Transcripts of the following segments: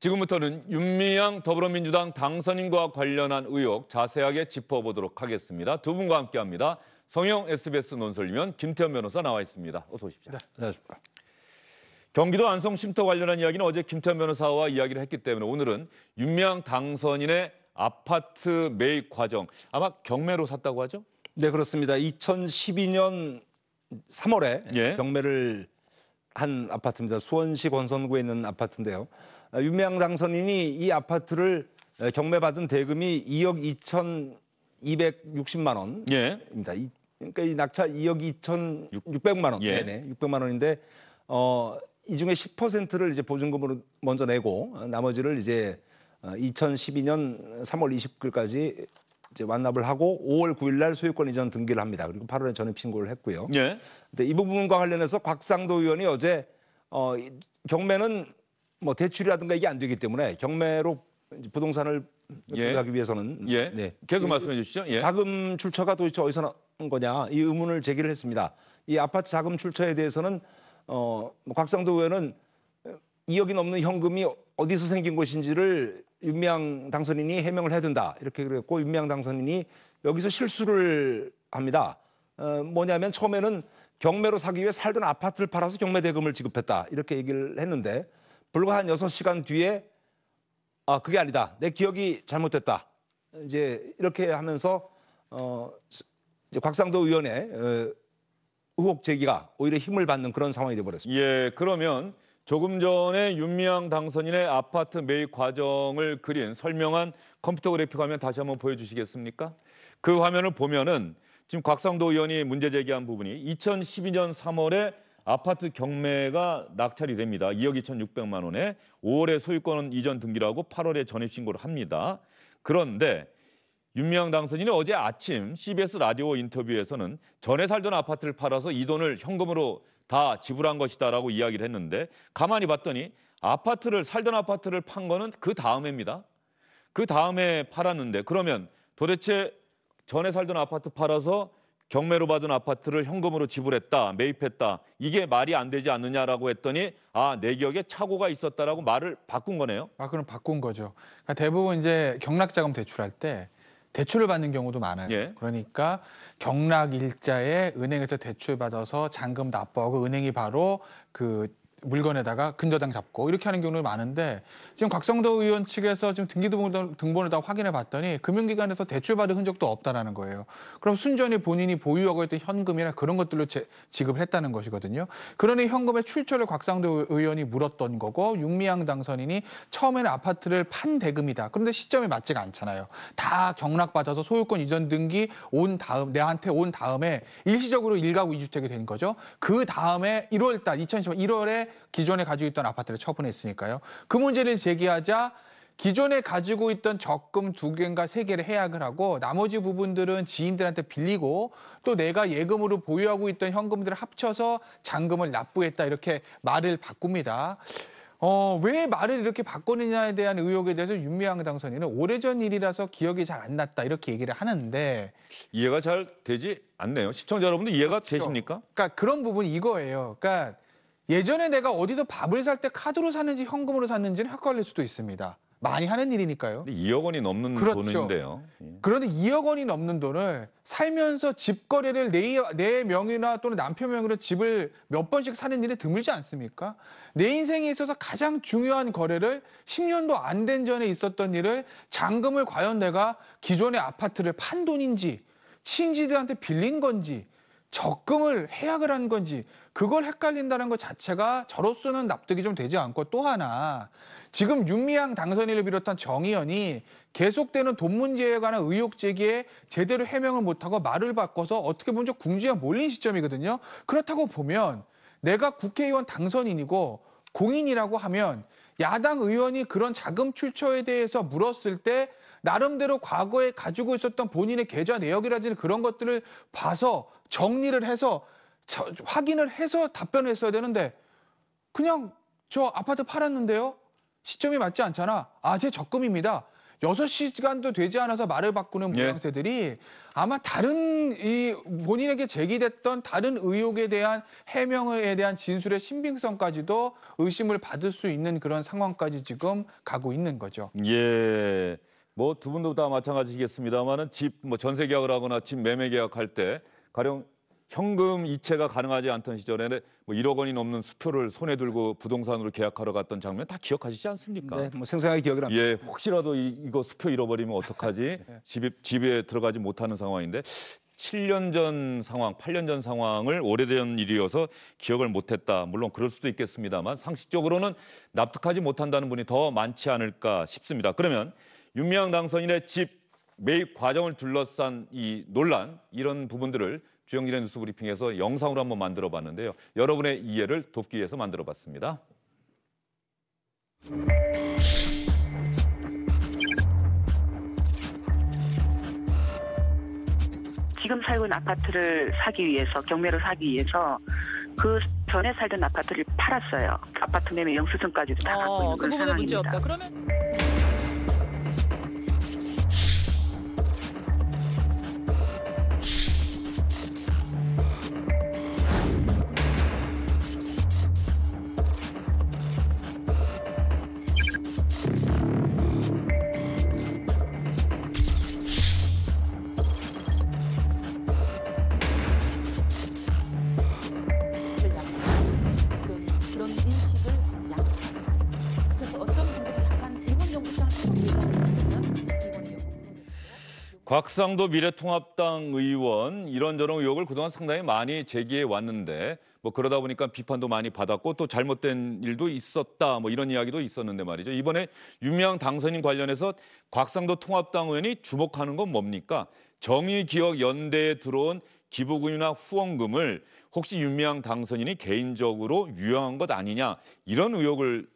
지금부터는 윤미향 더불어민주당 당선인과 관련한 의혹 자세하게 짚어보도록 하겠습니다. 두 분과 함께합니다. 성형 SBS 논설위원 김태현 변호사 나와 있습니다. 어서 오십시오. 네, 안녕하십니까. 경기도 안성 쉼터 관련한 이야기는 어제 김태현 변호사와 이야기를 했기 때문에 오늘은 윤미향 당선인의 아파트 매입 과정 아마 경매로 샀다고 하죠? 네 그렇습니다. 2012년 3월에 예. 경매를 한 아파트입니다. 수원시 권선구에 있는 아파트인데요. 아, 윤명 당선인이 이 아파트를 경매받은 대금이 2억 2,260만 원입니다. 예. 그러니까 이낙차 2억 2,600만 원, 예. 네네, 600만 원인데 어, 이 중에 10%를 이제 보증금으로 먼저 내고 어, 나머지를 이제 2012년 3월 29일까지 이제 완납을 하고 5월 9일 날 소유권 이전 등기를 합니다. 그리고 8월에 전입 신고를 했고요. 예. 근데 이 부분과 관련해서 곽상도 의원이 어제 어 경매는 뭐 대출이라든가 이게 안 되기 때문에 경매로 부동산을 예. 하기 위해서는 예. 네. 계속 말씀해 주시죠. 예. 자금 출처가 도대체 어디서 나온 거냐 이 의문을 제기를 했습니다. 이 아파트 자금 출처에 대해서는 어, 뭐 곽상도 의원은 2억이 어, 넘는 현금이 어디서 생긴 것인지를 윤미향 당선인이 해명을 해야 된다 이렇게 그랬고 윤미향 당선인이 여기서 실수를 합니다. 어, 뭐냐면 처음에는 경매로 사기 위해 살던 아파트를 팔아서 경매 대금을 지급했다 이렇게 얘기를 했는데 불과 한 여섯 시간 뒤에 아 그게 아니다 내 기억이 잘못됐다 이제 이렇게 하면서 어 이제 곽상도 의원의 어, 의혹 제기가 오히려 힘을 받는 그런 상황이 돼버렸습니다. 예, 그러면 조금 전에 윤미향 당선인의 아파트 매입 과정을 그린 설명한 컴퓨터 그래픽 화면 다시 한번 보여주시겠습니까? 그 화면을 보면은 지금 곽상도 의원이 문제 제기한 부분이 2012년 3월에 아파트 경매가 낙찰이 됩니다. 2억 2,600만 원에 5월에 소유권 이전 등기라고 8월에 전입 신고를 합니다. 그런데 윤미향 당선인이 어제 아침 CBS 라디오 인터뷰에서는 전에 살던 아파트를 팔아서 이 돈을 현금으로 다 지불한 것이다라고 이야기를 했는데 가만히 봤더니 아파트를 살던 아파트를 판 거는 그 다음에입니다. 그 다음에 팔았는데 그러면 도대체 전에 살던 아파트 팔아서 경매로 받은 아파트를 현금으로 지불했다, 매입했다. 이게 말이 안 되지 않느냐라고 했더니 아, 내 기억에 착오가 있었다라고 말을 바꾼 거네요. 아, 그럼 바꾼 거죠. 그러니까 대부분 이제 경락자금 대출할 때 대출을 받는 경우도 많아요. 예. 그러니까 경락 일자에 은행에서 대출 받아서 잔금 납부하고 은행이 바로 그 물건에다가 근저당 잡고 이렇게 하는 경우는 많은데 지금 곽성도 의원 측에서 지금 등기등본을 등본을 다 확인해 봤더니 금융기관에서 대출받은 흔적도 없다라는 거예요. 그럼 순전히 본인이 보유하고 있던 현금이나 그런 것들로 제, 지급을 했다는 것이거든요. 그러니 현금의 출처를 곽상도 의원이 물었던 거고 육미양 당선인이 처음에는 아파트를 판 대금이다. 그런데 시점이 맞지가 않잖아요. 다 경락받아서 소유권 이전 등기 온 다음 내한테 온 다음에 일시적으로 일가구 이주택이 된 거죠. 그 다음에 1월달 2010년 1월에 기존에 가지고 있던 아파트를 처분했으니까요. 그 문제를 제기하자 기존에 가지고 있던 적금 두 개인가 세 개를 해약을 하고 나머지 부분들은 지인들한테 빌리고 또 내가 예금으로 보유하고 있던 현금들을 합쳐서 잔금을 납부했다 이렇게 말을 바꿉니다. 어, 왜 말을 이렇게 바꾸느냐에 대한 의혹에 대해서 윤미향 당선인은 오래전 일이라서 기억이 잘 안 났다 이렇게 얘기를 하는데 이해가 잘 되지 않네요. 시청자 여러분도 이해가 그렇죠. 되십니까? 그러니까 그런 부분 이 이거예요. 그러니까 예전에 내가 어디서 밥을 살 때 카드로 샀는지 현금으로 샀는지는 헷갈릴 수도 있습니다. 많이 하는 일이니까요. 2억 원이 넘는 그렇죠. 돈인데요. 예. 그런데 2억 원이 넘는 돈을 살면서 집 거래를 내, 내 명의나 또는 남편 명의로 집을 몇 번씩 사는 일이 드물지 않습니까? 내 인생에 있어서 가장 중요한 거래를 10년도 안 된 전에 있었던 일을 잔금을 과연 내가 기존의 아파트를 판 돈인지 친지들한테 빌린 건지 적금을 해약을 한 건지 그걸 헷갈린다는 것 자체가 저로서는 납득이 좀 되지 않고 또 하나 지금 윤미향 당선인을 비롯한 정의연이 계속되는 돈 문제에 관한 의혹 제기에 제대로 해명을 못하고 말을 바꿔서 어떻게 보면 좀 궁지에 몰린 시점이거든요. 그렇다고 보면 내가 국회의원 당선인이고 공인이라고 하면 야당 의원이 그런 자금 출처에 대해서 물었을 때 나름대로 과거에 가지고 있었던 본인의 계좌 내역이라든지 그런 것들을 봐서 정리를 해서 저, 확인을 해서 답변을 했어야 되는데 그냥 저 아파트 팔았는데요. 시점이 맞지 않잖아. 아, 제 적금입니다. 여섯 시간도 되지 않아서 말을 바꾸는 예. 모양새들이 예. 아마 다른 이 본인에게 제기됐던 다른 의혹에 대한 해명에 대한 진술의 신빙성까지도 의심을 받을 수 있는 그런 상황까지 지금 가고 있는 거죠. 예. 뭐 두 분도 다 마찬가지시겠습니다만은 집 뭐 전세 계약을 하거나 집 매매 계약할 때 가령 현금 이체가 가능하지 않던 시절에는 뭐 1억 원이 넘는 수표를 손에 들고 부동산으로 계약하러 갔던 장면 다 기억하시지 않습니까? 네, 뭐 생생하게 기억이 납니다. 예, 혹시라도 이, 이거 수표 잃어버리면 어떡하지? 네. 집에, 집에 들어가지 못하는 상황인데 7년 전 상황, 8년 전 상황을 오래된 일이어서 기억을 못했다. 물론 그럴 수도 있겠습니다만 상식적으로는 납득하지 못한다는 분이 더 많지 않을까 싶습니다. 그러면 윤미향 당선인의 집 매입 과정을 둘러싼 이 논란 이런 부분들을 주영진의 뉴스 브리핑에서 영상으로 한번 만들어 봤는데요. 여러분의 이해를 돕기 위해서 만들어 봤습니다. 지금 살고 있는 아파트를 사기 위해서 경매를 사기 위해서 그 전에 살던 아파트를 팔았어요. 아파트 매매 영수증까지도 다 갖고 어, 있는 그런 상황입니다. 그러면... 곽상도 미래통합당 의원 이런저런 의혹을 그동안 상당히 많이 제기해 왔는데 뭐 그러다 보니까 비판도 많이 받았고 또 잘못된 일도 있었다 뭐 이런 이야기도 있었는데 말이죠. 이번에 유명 당선인 관련해서 곽상도 통합당 의원이 주목하는 건 뭡니까? 정의기억연대에 들어온 기부금이나 후원금을 혹시 유명 당선인이 개인적으로 유용한 것 아니냐 이런 의혹을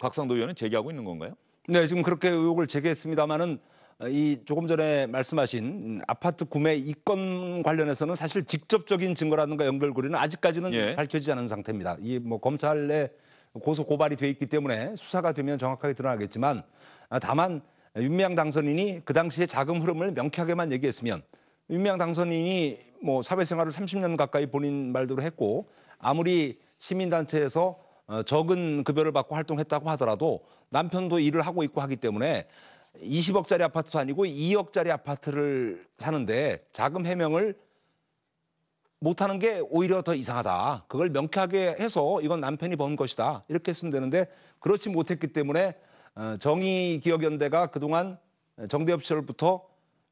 곽상도 의원은 제기하고 있는 건가요? 네, 지금 그렇게 의혹을 제기했습니다마는 어, 이 조금 전에 말씀하신 아파트 구매 이건 관련해서는 사실 직접적인 증거라든가 연결고리는 아직까지는 예. 밝혀지지 않은 상태입니다. 이 뭐 검찰에 고소 고발이 돼 있기 때문에 수사가 되면 정확하게 드러나겠지만 아, 다만 윤미향 당선인이 그 당시의 자금 흐름을 명쾌하게만 얘기했으면 윤미향 당선인이 뭐 사회생활을 30년 가까이 본인 말대로 했고 아무리 시민단체에서 어, 적은 급여를 받고 활동했다고 하더라도 남편도 일을 하고 있고 하기 때문에 20억짜리 아파트도 아니고 2억짜리 아파트를 사는데 자금 해명을 못하는 게 오히려 더 이상하다. 그걸 명쾌하게 해서 이건 남편이 번 것이다. 이렇게 했으면 되는데 그렇지 못했기 때문에 어, 정의기억연대가 그동안 정대협 시절부터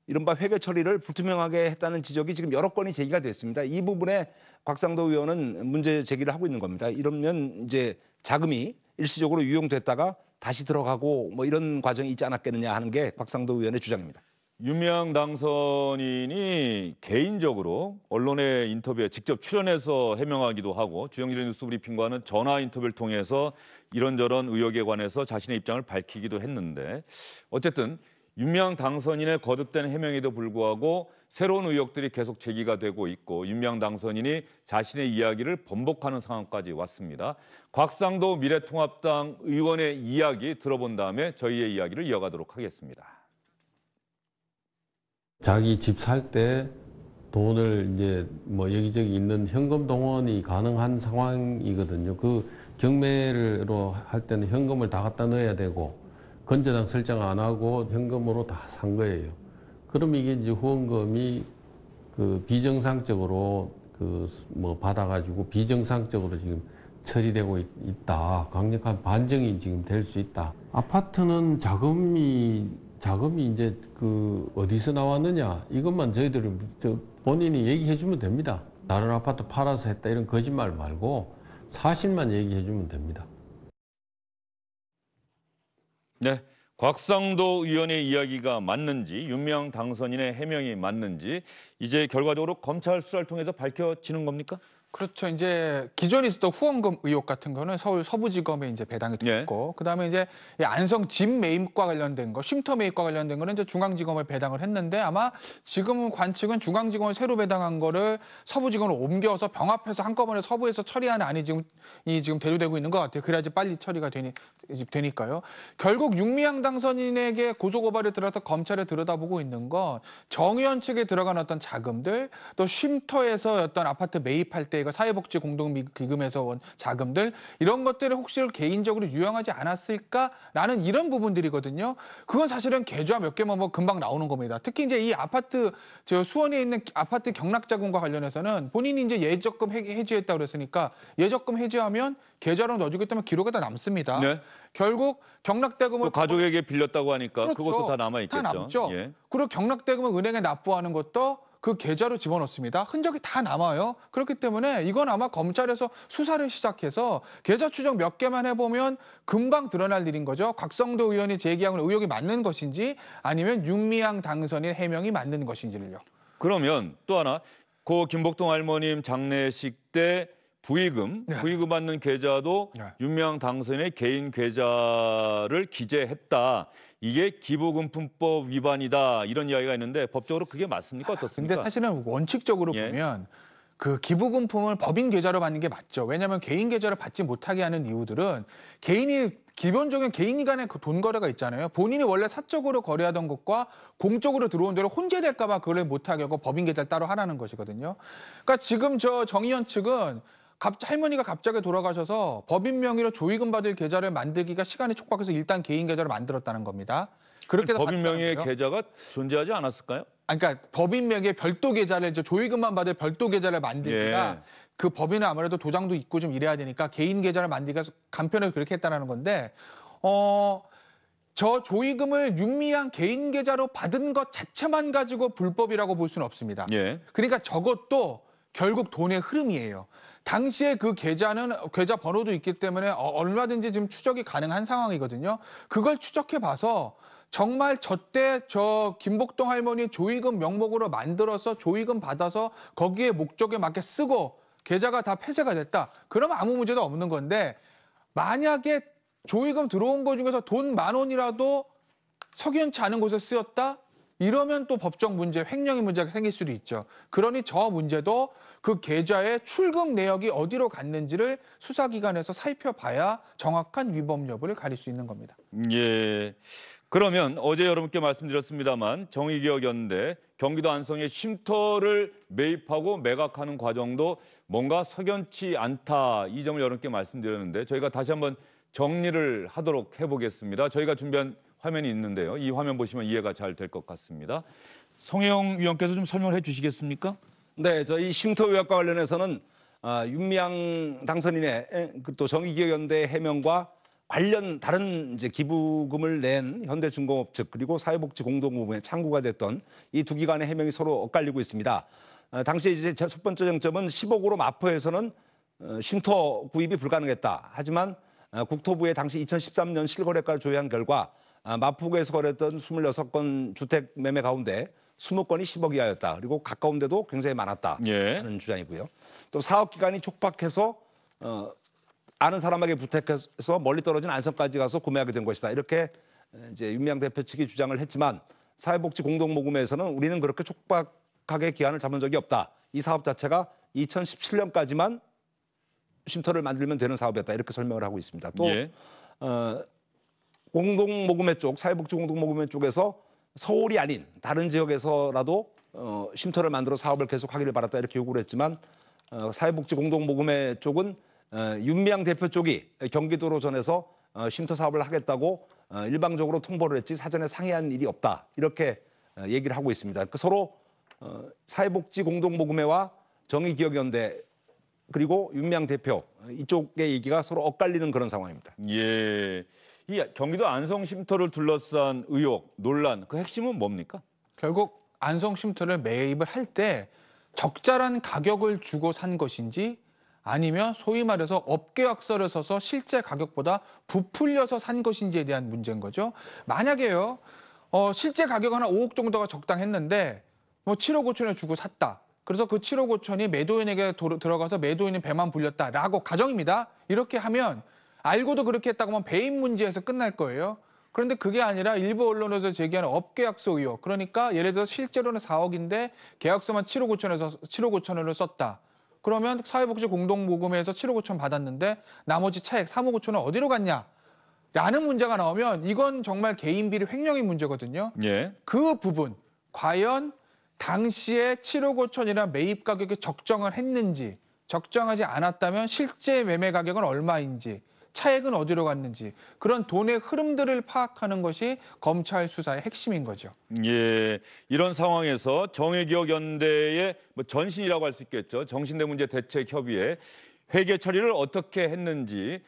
이른바 회계 처리를 불투명하게 했다는 지적이 지금 여러 건이 제기가 됐습니다. 이 부분에 곽상도 의원은 문제 제기를 하고 있는 겁니다. 이러면 이제 자금이 일시적으로 유용됐다가 다시 들어가고 뭐 이런 과정이 있지 않았겠느냐 하는 게 박상도 의원의 주장입니다. 유명 당선인이 개인적으로 언론의 인터뷰에 직접 출연해서 해명하기도 하고 주영진 뉴스 브리핑과는 전화 인터뷰를 통해서 이런저런 의혹에 관해서 자신의 입장을 밝히기도 했는데 어쨌든 유명 당선인의 거듭된 해명에도 불구하고 새로운 의혹들이 계속 제기가 되고 있고 윤명 당선인이 자신의 이야기를 번복하는 상황까지 왔습니다. 곽상도 미래통합당 의원의 이야기 들어본 다음에 저희의 이야기를 이어가도록 하겠습니다. 자기 집 살 때 돈을 이제 뭐 여기저기 있는 현금 동원이 가능한 상황이거든요. 그 경매로 할 때는 현금을 다 갖다 넣어야 되고 건전장 설정 안 하고 현금으로 다 산 거예요. 그럼 이게 이제 후원금이 그 비정상적으로 그 뭐 받아가지고 비정상적으로 지금 처리되고 있, 다 강력한 반증이 지금 될 수 있다. 아파트는 자금이 자금이 이제 그 어디서 나왔느냐 이것만 저희들은 본인이 얘기해 주면 됩니다. 다른 아파트 팔아서 했다 이런 거짓말 말고 사실만 얘기해 주면 됩니다. 네. 곽상도 의원의 이야기가 맞는지 윤명 당선인의 해명이 맞는지 이제 결과적으로 검찰 수사를 통해서 밝혀지는 겁니까? 그렇죠. 이제 기존에 있었던 후원금 의혹 같은 거는 서울 서부지검에 이제 배당이 예. 됐고, 예. 그다음에 이제 안성 집 매입과 관련된 거, 쉼터 매입과 관련된 거는 이제 중앙지검에 배당을 했는데 아마 지금 관측은 중앙지검을 새로 배당한 거를 서부지검으로 옮겨서 병합해서 한꺼번에 서부에서 처리하는 안이 지금 이 지금 대두되고 있는 것 같아요. 그래야지 빨리 처리가 되니 되니까요. 결국 육미향 당선인에게 고소고발을 들어서 검찰에 들여다보고 있는 건 정의원 측에 들어간 어떤 자금들, 또 쉼터에서 어떤 아파트 매입할 때저 사회복지 공동기금에서 온 자금들 이런 것들을 혹시 개인적으로 유용하지 않았을까라는 이런 부분들이거든요. 그건 사실은 계좌 몇 개만 뭐 금방 나오는 겁니다. 특히 이제 이 아파트 저 수원에 있는 아파트 경락 자금과 관련해서는 본인이 이제 예적금 해지했다 고 그랬으니까 예적금 해지하면 계좌로 넣어주기 때문에 기록에 다 남습니다. 네. 결국 경락대금을 가족에게 빌렸다고 하니까 그렇죠. 그것도 다 남아 있겠죠. 다 남죠. 예. 그리고 경락대금을 은행에 납부하는 것도 그 계좌로 집어넣습니다. 흔적이 다 남아요. 그렇기 때문에 이건 아마 검찰에서 수사를 시작해서 계좌 추적 몇 개만 해보면 금방 드러날 일인 거죠. 곽성도 의원이 제기한 의혹이 맞는 것인지 아니면 윤미향 당선인 해명이 맞는 것인지를요. 그러면 또 하나 고 김복동 할머님 장례식 때 부의금, 네. 부의금 받는 계좌도 네. 윤향 당선의 인 개인 계좌를 기재했다. 이게 기부금품법 위반이다 이런 이야기가 있는데 법적으로 그게 맞습니까 어떻습니까? 근데 사실은 원칙적으로 예. 보면 그 기부금품을 법인 계좌로 받는 게 맞죠. 왜냐하면 개인 계좌로 받지 못하게 하는 이유들은 개인이 기본적인 개인 간의 그 돈 거래가 있잖아요. 본인이 원래 사적으로 거래하던 것과 공적으로 들어온 대로 혼재될까 봐 그걸 못하게 하고 법인 계좌를 따로 하라는 것이거든요. 그러니까 지금 저 정의연 측은 갑자, 할머니가 갑자기 돌아가셔서 법인 명의로 조의금 받을 계좌를 만들기가 시간이 촉박해서 일단 개인 계좌를 만들었다는 겁니다. 그렇게 법인 명의의 계좌가 존재하지 않았을까요? 아, 그러니까 법인 명의의 별도 계좌를 이제 조의금만 받을 별도 계좌를 만들기가 예. 그 법인은 아무래도 도장도 있고 좀 이래야 되니까 개인 계좌를 만들기가 간편하게 그렇게 했다라는 건데 어. 저 조의금을 윤미향 개인 계좌로 받은 것 자체만 가지고 불법이라고 볼 수는 없습니다. 예. 그러니까 저것도 결국 돈의 흐름이에요. 당시에 그 계좌는 계좌 번호도 있기 때문에 어, 얼마든지 지금 추적이 가능한 상황이거든요. 그걸 추적해 봐서 정말 저때 저 김복동 할머니 조의금 명목으로 만들어서 조의금 받아서 거기에 목적에 맞게 쓰고 계좌가 다 폐쇄가 됐다. 그러면 아무 문제도 없는 건데 만약에 조의금 들어온 것 중에서 돈 만 원이라도 석연치 않은 곳에 쓰였다? 이러면 또 법적 문제, 횡령의 문제가 생길 수도 있죠. 그러니 저 문제도 그 계좌의 출금 내역이 어디로 갔는지를 수사기관에서 살펴봐야 정확한 위법 여부를 가릴 수 있는 겁니다. 예. 그러면 어제 여러분께 말씀드렸습니다만 정의기억이었는데 경기도 안성에 쉼터를 매입하고 매각하는 과정도 뭔가 석연치 않다 이 점을 여러분께 말씀드렸는데 저희가 다시 한번 정리를 하도록 해보겠습니다. 저희가 준비한 화면이 있는데요. 이 화면 보시면 이해가 잘 될 것 같습니다. 성혜영 위원께서 좀 설명을 해주시겠습니까? 네, 저희 쉼터 의학과 관련해서는 아, 윤미향 당선인의 그 또 정의기억연대 해명과 관련 다른 이제 기부금을 낸 현대중공업 측 그리고 사회복지공동모금에 창구가 됐던 이 두 기관의 해명이 서로 엇갈리고 있습니다. 아, 당시 이제 첫 번째 쟁점은 10억으로 마포에서는 어, 쉼터 구입이 불가능했다. 하지만 아, 국토부의 당시 2013년 실거래가 조회한 결과 아, 마포구에서 거래했던 26건 주택 매매 가운데 스무 건이 10억 이하였다. 그리고 가까운데도 굉장히 많았다. 예. 는 주장이고요. 또 사업 기간이 촉박해서 어, 아는 사람에게 부탁해서 멀리 떨어진 안성까지 가서 구매하게 된 것이다. 이렇게 어, 이제 윤미향 대표 측이 주장을 했지만 사회복지 공동모금회에서는 우리는 그렇게 촉박하게 기한을 잡은 적이 없다. 이 사업 자체가 2017년까지만 쉼터를 만들면 되는 사업이었다 이렇게 설명을 하고 있습니다. 또 예. 어, 공동모금회 쪽 사회복지 공동모금회 쪽에서 서울이 아닌 다른 지역에서라도 어, 쉼터를 만들어 사업을 계속하기를 바랐다 이렇게 요구를 했지만 어, 사회복지 공동모금회 쪽은 어, 윤미향 대표 쪽이 경기도로 전해서 어, 쉼터 사업을 하겠다고 어, 일방적으로 통보를 했지 사전에 상의한 일이 없다 이렇게 어, 얘기를 하고 있습니다. 그 서로 어, 사회복지 공동모금회와 정의기억연대 그리고 윤미향 대표 어, 이쪽의 얘기가 서로 엇갈리는 그런 상황입니다. 예. 이 경기도 안성 쉼터를 둘러싼 의혹, 논란 그 핵심은 뭡니까? 결국 안성 쉼터를 매입을 할 때 적절한 가격을 주고 산 것인지 아니면 소위 말해서 업계약설을 써서 실제 가격보다 부풀려서 산 것인지에 대한 문제인 거죠. 만약에요, 어, 실제 가격 하나 5억 정도가 적당했는데 뭐 7억 5천을 주고 샀다. 그래서 그 7억 5천이 매도인에게 도 들어가서 매도인이 배만 불렸다라고 가정입니다. 이렇게 하면 알고도 그렇게 했다고 하면 배임 문제에서 끝날 거예요. 그런데 그게 아니라 일부 언론에서 제기하는 업계약소 의혹. 그러니까 예를 들어 서 실제로는 4억인데 계약서만 7억 9천에서 7억 5천원을 썼다. 그러면 사회복지 공동모금에서 7억 5천 받았는데 나머지 차액 3억 5천은 어디로 갔냐? 라는 문제가 나오면 이건 정말 개인 비리 횡령의 문제거든요. 예. 그 부분 과연 당시에 7억 5천이나 매입 가격에 적정을 했는지 적정하지 않았다면 실제 매매 가격은 얼마인지 차액은 어디로 갔는지 그런 돈의 흐름들을 파악하는 것이 검찰 수사의 핵심인 거죠. 예, 이런 상황에서 정의기억연대의 뭐 전신이라고 할 수 있겠죠. 정신대 문제 대책 협의회 회계 처리를 어떻게 했는지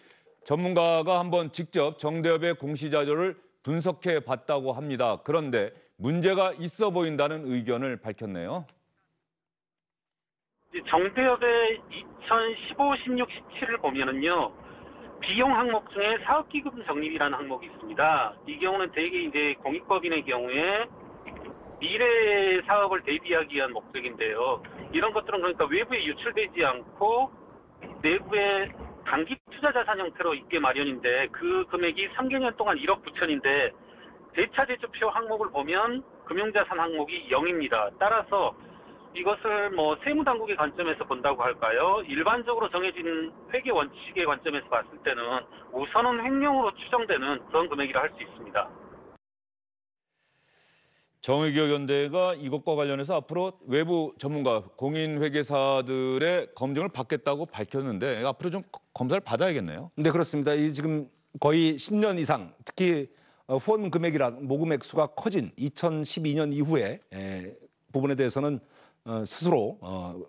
전문가가 한번 직접 정대협의 공시자료를 분석해 봤다고 합니다. 그런데 문제가 있어 보인다는 의견을 밝혔네요. 정대협의 2015, 16, 17을 보면은요. 비용 항목 중에 사업기금 적립이라는 항목이 있습니다. 이 경우는 대개 이제 공익법인의 경우에 미래 사업을 대비하기 위한 목적인데요. 이런 것들은 그러니까 외부에 유출되지 않고 내부에 단기 투자 자산 형태로 있게 마련인데 그 금액이 3개년 동안 1억 9천인데 대차대조표 항목을 보면 금융자산 항목이 0입니다. 따라서 이것을 뭐 세무당국의 관점에서 본다고 할까요? 일반적으로 정해진 회계 원칙의 관점에서 봤을 때는 우선은 횡령으로 추정되는 그런 금액이라 할 수 있습니다. 정의기억연대가 이것과 관련해서 앞으로 외부 전문가, 공인회계사들의 검증을 받겠다고 밝혔는데 앞으로 좀 검사를 받아야겠네요. 네, 그렇습니다. 이 지금 거의 10년 이상 특히 어, 후원 금액이란 모금액 수가 커진 2012년 이후에 예, 부분에 대해서는 어, 스스로 어,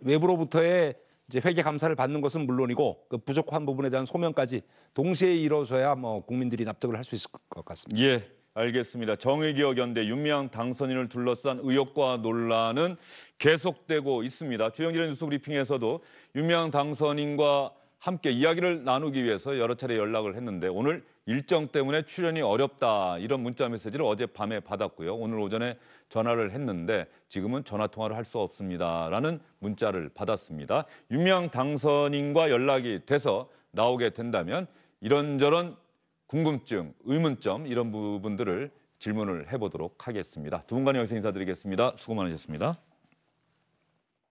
외부로부터의 이제 회계 감사를 받는 것은 물론이고 그 부족한 부분에 대한 소명까지 동시에 이뤄져야 뭐 국민들이 납득을 할 수 있을 것 같습니다. 예. 알겠습니다. 정의기억 연대 윤미향 당선인을 둘러싼 의혹과 논란은 계속되고 있습니다. 주영진의 뉴스 브리핑에서도 윤미향 당선인과 함께 이야기를 나누기 위해서 여러 차례 연락을 했는데 오늘 일정 때문에 출연이 어렵다 이런 문자 메시지를 어젯밤에 받았고요. 오늘 오전에 전화를 했는데 지금은 전화 통화를 할 수 없습니다라는 문자를 받았습니다. 유명 당선인과 연락이 돼서 나오게 된다면 이런저런 궁금증, 의문점 이런 부분들을 질문을 해보도록 하겠습니다. 두 분간의 여기서 인사드리겠습니다. 수고 많으셨습니다.